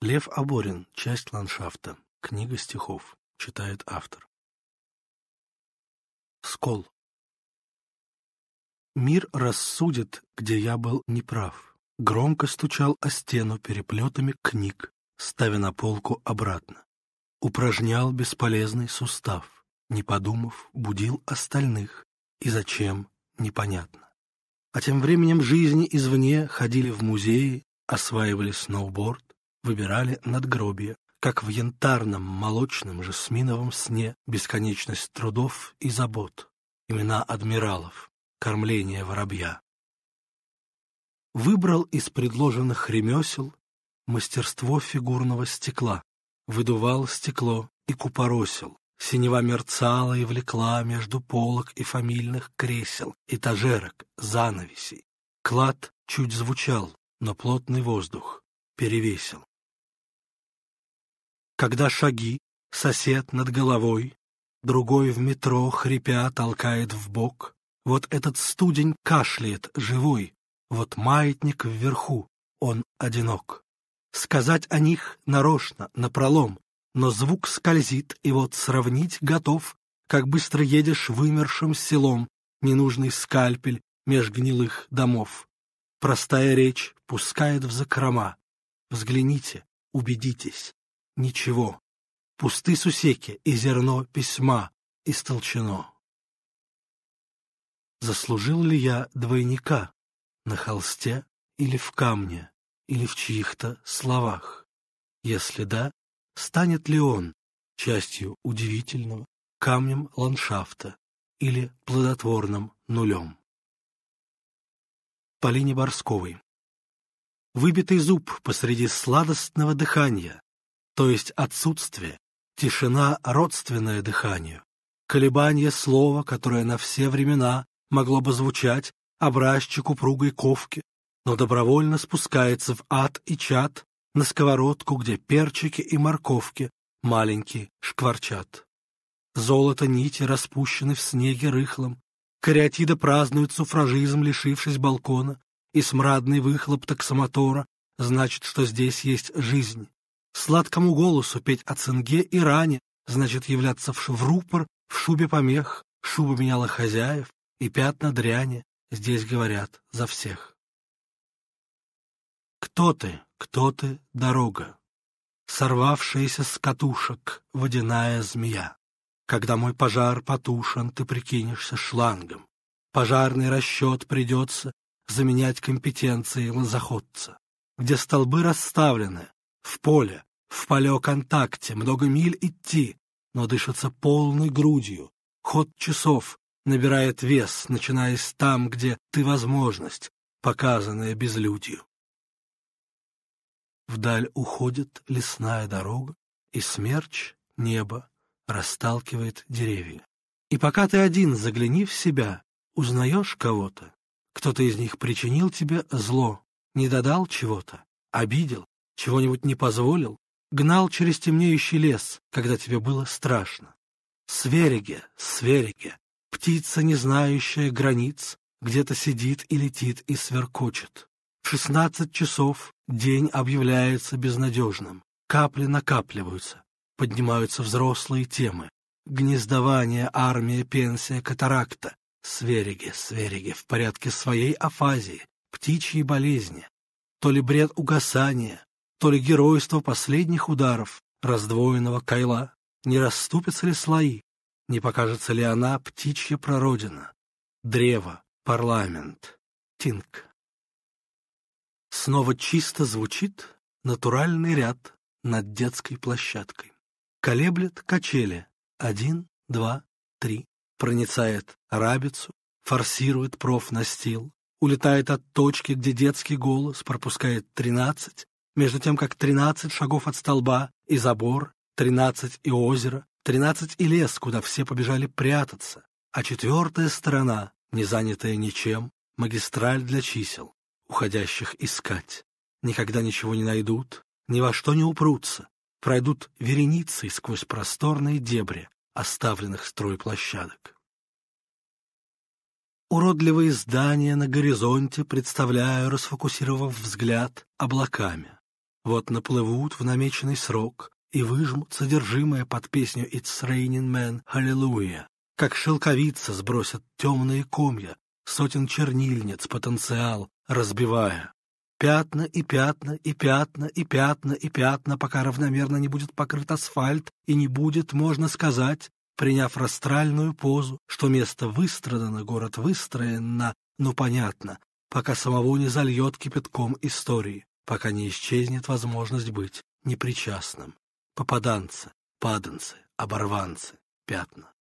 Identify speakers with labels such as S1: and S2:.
S1: Лев Оборин, Часть ландшафта. Книга стихов. Читает автор. Скол. Мир рассудит, где я был неправ. Громко стучал о стену переплетами книг, ставя на полку обратно. Упражнял бесполезный сустав, не подумав, будил остальных. И зачем, непонятно. А тем временем жизни извне ходили в музеи, осваивали сноуборд, выбирали надгробие, как в янтарном молочном жасминовом сне бесконечность трудов и забот, имена адмиралов, кормление воробья. Выбрал из предложенных ремесел мастерство фигурного стекла, выдувал стекло и купоросил, синева мерцала и влекла между полок и фамильных кресел, этажерок, занавесей. Клад чуть звучал, но плотный воздух перевесил когда шаги, сосед над головой, другой в метро, хрипя, толкает в бок. Вот этот студень кашляет, живой, вот маятник вверху, он одинок. Сказать о них нарочно, напролом, но звук скользит, и вот сравнить готов, как быстро едешь вымершим селом, ненужный скальпель меж гнилых домов. Простая речь пускает в закрома. Взгляните, убедитесь, ничего. Пусты сусеки и зерно письма истолчено. Заслужил ли я двойника на холсте или в камне, или в чьих-то словах? Если да, станет ли он частью удивительного камнем ландшафта или плодотворным нулем? Полине Борсковой Выбитый зуб посреди сладостного дыхания, то есть отсутствие, тишина, родственная дыханию, колебание слова, которое на все времена могло бы звучать образчик упругой ковки, но добровольно спускается в ад и чад на сковородку, где перчики и морковки маленькие шкварчат. Золото нити распущены в снеге рыхлом, кариатида празднует суфражизм, лишившись балкона, и смрадный выхлоп таксомотора значит, что здесь есть жизнь сладкому голосу петь о цинге и ране, значит являться в шврупор, в шубе помех, шуба меняла хозяев, и пятна дряни здесь говорят за всех. Кто ты, кто ты, дорога? Сорвавшаяся с катушек водяная змея. Когда мой пожар потушен, ты прикинешься шлангом. Пожарный расчет придется заменять компетенции лозоходца. Где столбы расставлены, в поле, в палеоконтакте много миль идти, но дышится полной грудью. Ход часов набирает вес, начинаясь там, где ты возможность, показанная безлюдью. Вдаль уходит лесная дорога, и смерч, небо, расталкивает деревья. И пока ты один, загляни в себя, узнаешь кого-то. Кто-то из них причинил тебе зло, не додал чего-то, обидел, чего-нибудь не позволил, гнал через темнеющий лес, когда тебе было страшно. Свериге, свериге, птица, не знающая границ, где-то сидит и летит и сверкочет. В шестнадцать часов день объявляется безнадежным, капли накапливаются, поднимаются взрослые темы. Гнездование, армия, пенсия, катаракта. Свереги, свереги, в порядке своей афазии, птичьей болезни. То ли бред угасания, то ли геройство последних ударов раздвоенного кайла? Не расступятся ли слои? Не покажется ли она птичья прородина, Древо, парламент, тинг. Снова чисто звучит натуральный ряд над детской площадкой. Колеблет качели. Один, два, три. Проницает рабицу, форсирует профнастил, улетает от точки, где детский голос пропускает тринадцать, между тем как тринадцать шагов от столба и забор, тринадцать и озеро, тринадцать и лес, куда все побежали прятаться, а четвертая сторона, не занятая ничем, магистраль для чисел, уходящих искать. Никогда ничего не найдут, ни во что не упрутся, пройдут вереницей сквозь просторные дебри, оставленных стройплощадок. Уродливые здания на горизонте представляю, расфокусировав взгляд, облаками. Вот наплывут в намеченный срок и выжмут содержимое под песню «It's raining man, hallelujah». Как шелковица сбросят темные комья, сотен чернильниц потенциал, разбивая. Пятна и пятна, и пятна, и пятна, и пятна, пока равномерно не будет покрыт асфальт и не будет, можно сказать, приняв растральную позу, что место выстрадано, город выстроено, но ну, понятно, пока самого не зальет кипятком истории пока не исчезнет возможность быть непричастным. Попаданцы, паданцы, оборванцы, пятна.